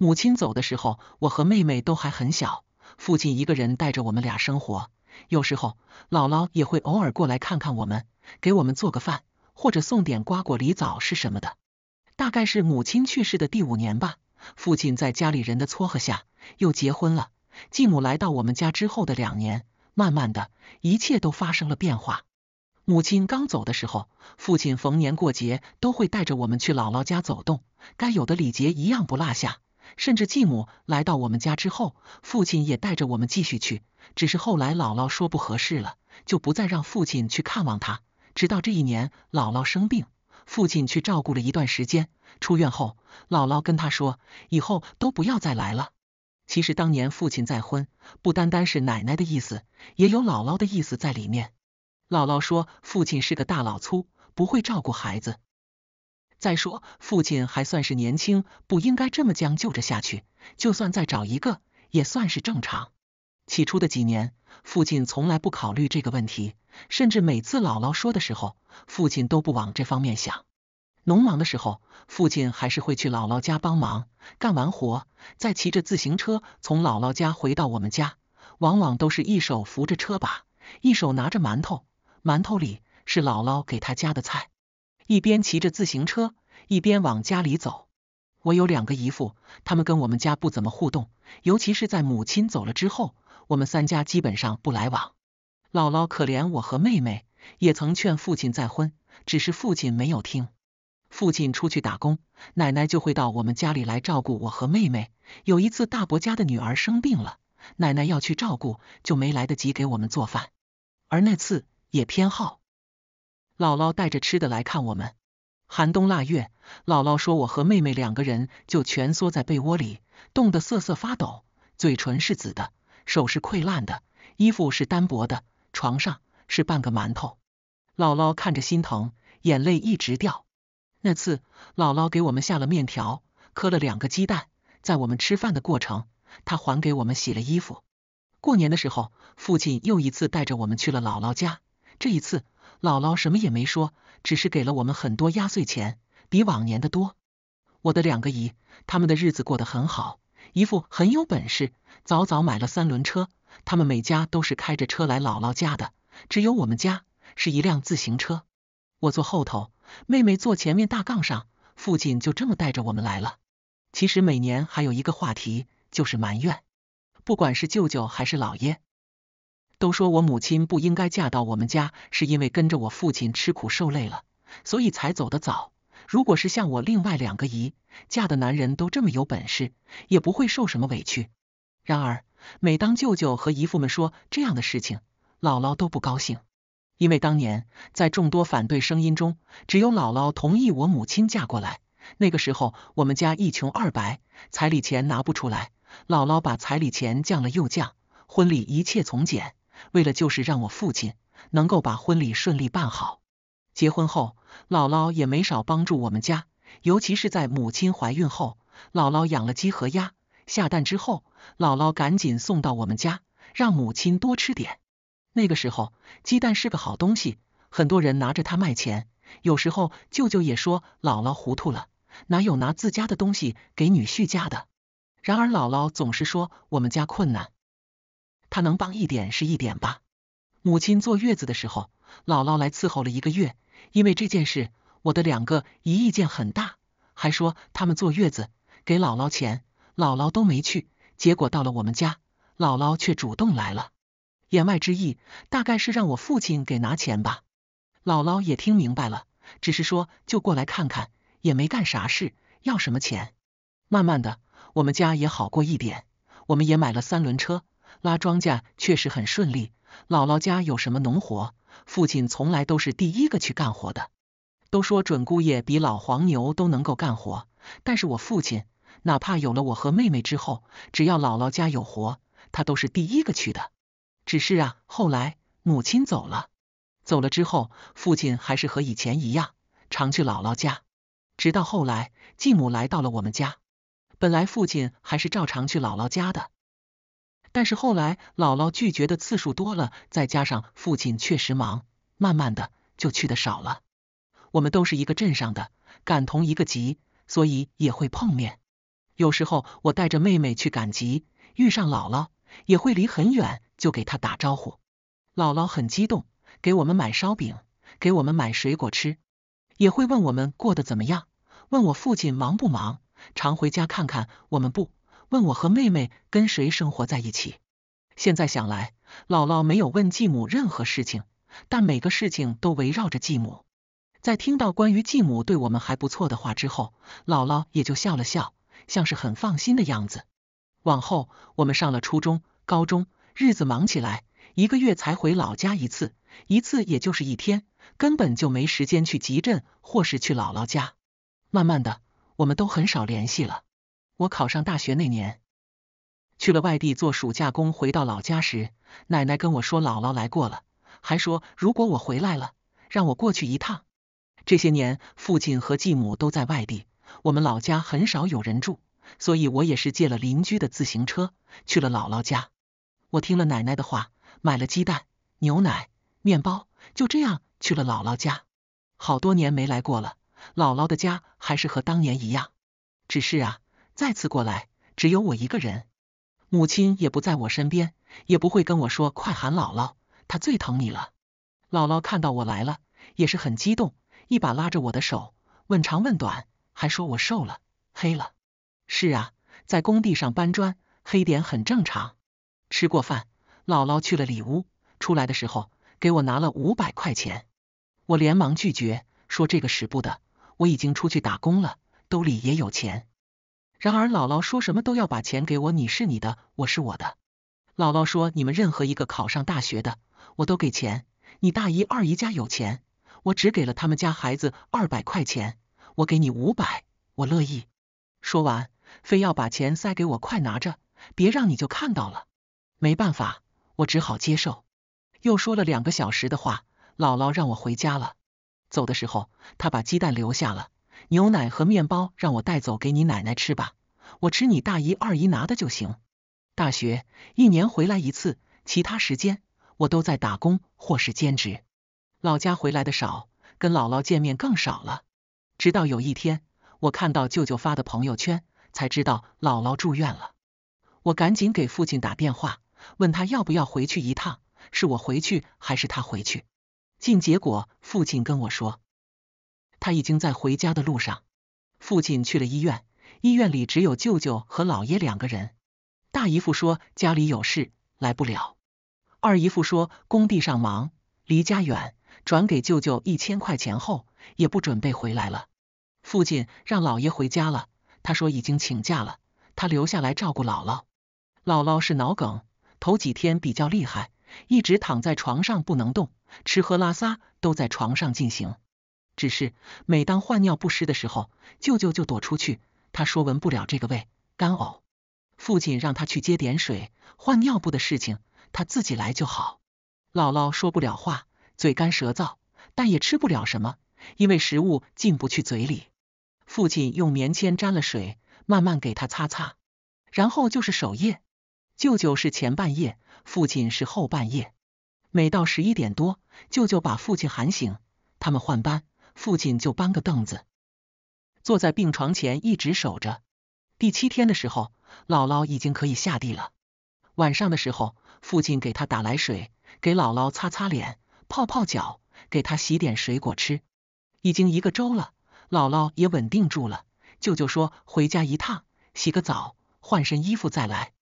母亲走的时候，我和妹妹都还很小，父亲一个人带着我们俩生活。有时候，姥姥也会偶尔过来看看我们，给我们做个饭，或者送点瓜果梨枣是什么的。大概是母亲去世的第五年吧，父亲在家里人的撮合下又结婚了。继母来到我们家之后的两年，慢慢的一切都发生了变化。母亲刚走的时候，父亲逢年过节都会带着我们去姥姥家走动，该有的礼节一样不落下。甚至继母来到我们家之后，父亲也带着我们继续去。只是后来姥姥说不合适了，就不再让父亲去看望她。直到这一年，姥姥生病，父亲去照顾了一段时间。出院后，姥姥跟他说，以后都不要再来了。其实当年父亲再婚，不单单是奶奶的意思，也有姥姥的意思在里面。姥姥说，父亲是个大老粗，不会照顾孩子。再说，父亲还算是年轻，不应该这么将就着下去。就算再找一个，也算是正常。起初的几年，父亲从来不考虑这个问题，甚至每次姥姥说的时候，父亲都不往这方面想。农忙的时候，父亲还是会去姥姥家帮忙，干完活再骑着自行车从姥姥家回到我们家，往往都是一手扶着车把，一手拿着馒头，馒头里是姥姥给他夹的菜。一边骑着自行车，一边往家里走。我有两个姨父，他们跟我们家不怎么互动，尤其是在母亲走了之后，我们三家基本上不来往。姥姥可怜我和妹妹，也曾劝父亲再婚，只是父亲没有听。父亲出去打工，奶奶就会到我们家里来照顾我和妹妹。有一次大伯家的女儿生病了，奶奶要去照顾，就没来得及给我们做饭。而那次也偏好。姥姥带着吃的来看我们。寒冬腊月，姥姥说我和妹妹两个人就蜷缩在被窝里，冻得瑟瑟发抖，嘴唇是紫的，手是溃烂的，衣服是单薄的，床上是半个馒头。姥姥看着心疼，眼泪一直掉。那次，姥姥给我们下了面条，磕了两个鸡蛋，在我们吃饭的过程，她还给我们洗了衣服。过年的时候，父亲又一次带着我们去了姥姥家。这一次。姥姥什么也没说，只是给了我们很多压岁钱，比往年的多。我的两个姨，他们的日子过得很好，姨父很有本事，早早买了三轮车，他们每家都是开着车来姥姥家的，只有我们家是一辆自行车，我坐后头，妹妹坐前面大杠上，父亲就这么带着我们来了。其实每年还有一个话题就是埋怨，不管是舅舅还是姥爷。都说我母亲不应该嫁到我们家，是因为跟着我父亲吃苦受累了，所以才走得早。如果是像我另外两个姨，嫁的男人都这么有本事，也不会受什么委屈。然而，每当舅舅和姨父们说这样的事情，姥姥都不高兴，因为当年在众多反对声音中，只有姥姥同意我母亲嫁过来。那个时候，我们家一穷二白，彩礼钱拿不出来，姥姥把彩礼钱降了又降，婚礼一切从简。为了就是让我父亲能够把婚礼顺利办好。结婚后，姥姥也没少帮助我们家，尤其是在母亲怀孕后，姥姥养了鸡和鸭，下蛋之后，姥姥赶紧送到我们家，让母亲多吃点。那个时候，鸡蛋是个好东西，很多人拿着它卖钱。有时候舅舅也说姥姥糊涂了，哪有拿自家的东西给女婿家的？然而姥姥总是说我们家困难。他能帮一点是一点吧。母亲坐月子的时候，姥姥来伺候了一个月。因为这件事，我的两个姨意见很大，还说他们坐月子给姥姥钱，姥姥都没去。结果到了我们家，姥姥却主动来了，言外之意大概是让我父亲给拿钱吧。姥姥也听明白了，只是说就过来看看，也没干啥事，要什么钱？慢慢的，我们家也好过一点，我们也买了三轮车。拉庄稼确实很顺利。姥姥家有什么农活，父亲从来都是第一个去干活的。都说准姑爷比老黄牛都能够干活，但是我父亲，哪怕有了我和妹妹之后，只要姥姥家有活，他都是第一个去的。只是啊，后来母亲走了，走了之后，父亲还是和以前一样，常去姥姥家。直到后来继母来到了我们家，本来父亲还是照常去姥姥家的。但是后来姥姥拒绝的次数多了，再加上父亲确实忙，慢慢的就去的少了。我们都是一个镇上的，赶同一个集，所以也会碰面。有时候我带着妹妹去赶集，遇上姥姥，也会离很远就给她打招呼。姥姥很激动，给我们买烧饼，给我们买水果吃，也会问我们过得怎么样，问我父亲忙不忙，常回家看看我们不。问我和妹妹跟谁生活在一起？现在想来，姥姥没有问继母任何事情，但每个事情都围绕着继母。在听到关于继母对我们还不错的话之后，姥姥也就笑了笑，像是很放心的样子。往后，我们上了初中、高中，日子忙起来，一个月才回老家一次，一次也就是一天，根本就没时间去集镇或是去姥姥家。慢慢的，我们都很少联系了。我考上大学那年，去了外地做暑假工。回到老家时，奶奶跟我说：“姥姥来过了，还说如果我回来了，让我过去一趟。”这些年，父亲和继母都在外地，我们老家很少有人住，所以我也是借了邻居的自行车去了姥姥家。我听了奶奶的话，买了鸡蛋、牛奶、面包，就这样去了姥姥家。好多年没来过了，姥姥的家还是和当年一样，只是啊。再次过来，只有我一个人，母亲也不在我身边，也不会跟我说快喊姥姥，她最疼你了。姥姥看到我来了，也是很激动，一把拉着我的手，问长问短，还说我瘦了，黑了。是啊，在工地上搬砖，黑点很正常。吃过饭，姥姥去了里屋，出来的时候给我拿了五百块钱，我连忙拒绝，说这个使不得，我已经出去打工了，兜里也有钱。然而姥姥说什么都要把钱给我，你是你的，我是我的。姥姥说，你们任何一个考上大学的，我都给钱。你大姨、二姨家有钱，我只给了他们家孩子二百块钱，我给你五百，我乐意。说完，非要把钱塞给我，快拿着，别让你舅看到了。没办法，我只好接受。又说了两个小时的话，姥姥让我回家了。走的时候，她把鸡蛋留下了。牛奶和面包让我带走，给你奶奶吃吧。我吃你大姨、二姨拿的就行。大学一年回来一次，其他时间我都在打工或是兼职。老家回来的少，跟姥姥见面更少了。直到有一天，我看到舅舅发的朋友圈，才知道姥姥住院了。我赶紧给父亲打电话，问他要不要回去一趟，是我回去还是他回去？进结果父亲跟我说。他已经在回家的路上。父亲去了医院，医院里只有舅舅和姥爷两个人。大姨夫说家里有事来不了，二姨夫说工地上忙，离家远，转给舅舅一千块钱后也不准备回来了。父亲让姥爷回家了，他说已经请假了，他留下来照顾姥姥。姥姥是脑梗，头几天比较厉害，一直躺在床上不能动，吃喝拉撒都在床上进行。只是每当换尿不湿的时候，舅舅就躲出去，他说闻不了这个味，干呕。父亲让他去接点水，换尿布的事情他自己来就好。姥姥说不了话，嘴干舌燥，但也吃不了什么，因为食物进不去嘴里。父亲用棉签沾了水，慢慢给他擦擦，然后就是守夜。舅舅是前半夜，父亲是后半夜。每到十一点多，舅舅把父亲喊醒，他们换班。父亲就搬个凳子，坐在病床前一直守着。第七天的时候，姥姥已经可以下地了。晚上的时候，父亲给她打来水，给姥姥擦擦脸、泡泡脚，给她洗点水果吃。已经一个周了，姥姥也稳定住了。舅舅说回家一趟，洗个澡，换身衣服再来。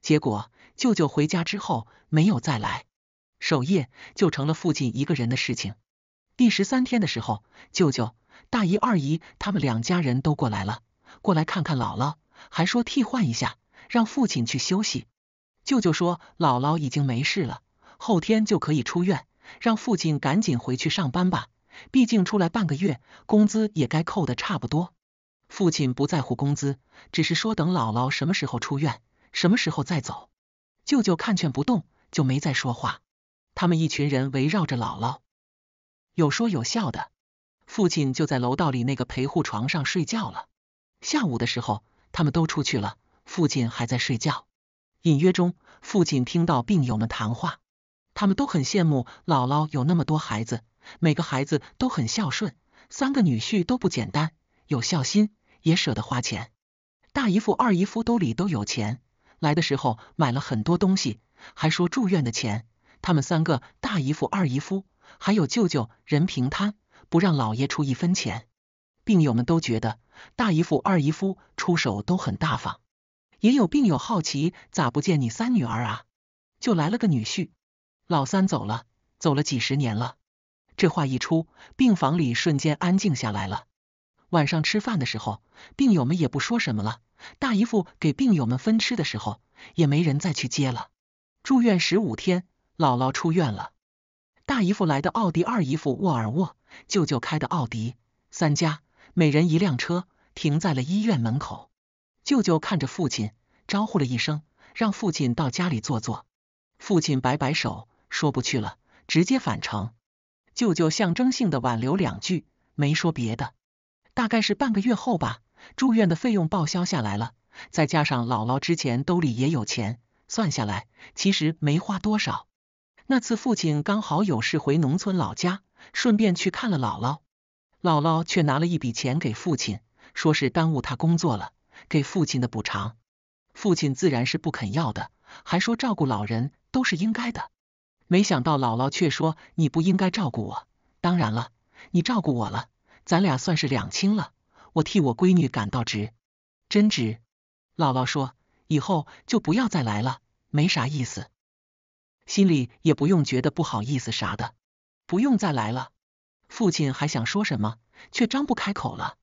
结果舅舅回家之后没有再来，守夜就成了父亲一个人的事情。第十三天的时候，舅舅、大姨、二姨他们两家人都过来了，过来看看姥姥，还说替换一下，让父亲去休息。舅舅说姥姥已经没事了，后天就可以出院，让父亲赶紧回去上班吧。毕竟出来半个月，工资也该扣的差不多。父亲不在乎工资，只是说等姥姥什么时候出院，什么时候再走。舅舅看劝不动，就没再说话。他们一群人围绕着姥姥。有说有笑的，父亲就在楼道里那个陪护床上睡觉了。下午的时候，他们都出去了，父亲还在睡觉。隐约中，父亲听到病友们谈话，他们都很羡慕姥姥有那么多孩子，每个孩子都很孝顺，三个女婿都不简单，有孝心也舍得花钱。大姨夫、二姨夫兜里都有钱，来的时候买了很多东西，还说住院的钱，他们三个大姨夫、二姨夫。还有舅舅任平摊，不让老爷出一分钱。病友们都觉得大姨夫、二姨夫出手都很大方。也有病友好奇，咋不见你三女儿啊？就来了个女婿。老三走了，走了几十年了。这话一出，病房里瞬间安静下来了。晚上吃饭的时候，病友们也不说什么了。大姨夫给病友们分吃的时候，也没人再去接了。住院十五天，姥姥出院了。大姨夫来的奥迪，二姨夫沃尔沃，舅舅开的奥迪，三家每人一辆车，停在了医院门口。舅舅看着父亲，招呼了一声，让父亲到家里坐坐。父亲摆摆手，说不去了，直接返程。舅舅象征性的挽留两句，没说别的。大概是半个月后吧，住院的费用报销下来了，再加上姥姥之前兜里也有钱，算下来其实没花多少。那次父亲刚好有事回农村老家，顺便去看了姥姥，姥姥却拿了一笔钱给父亲，说是耽误他工作了，给父亲的补偿。父亲自然是不肯要的，还说照顾老人都是应该的。没想到姥姥却说你不应该照顾我，当然了，你照顾我了，咱俩算是两清了。我替我闺女感到值，真值。姥姥说以后就不要再来了，没啥意思。心里也不用觉得不好意思啥的，不用再来了。父亲还想说什么，却张不开口了。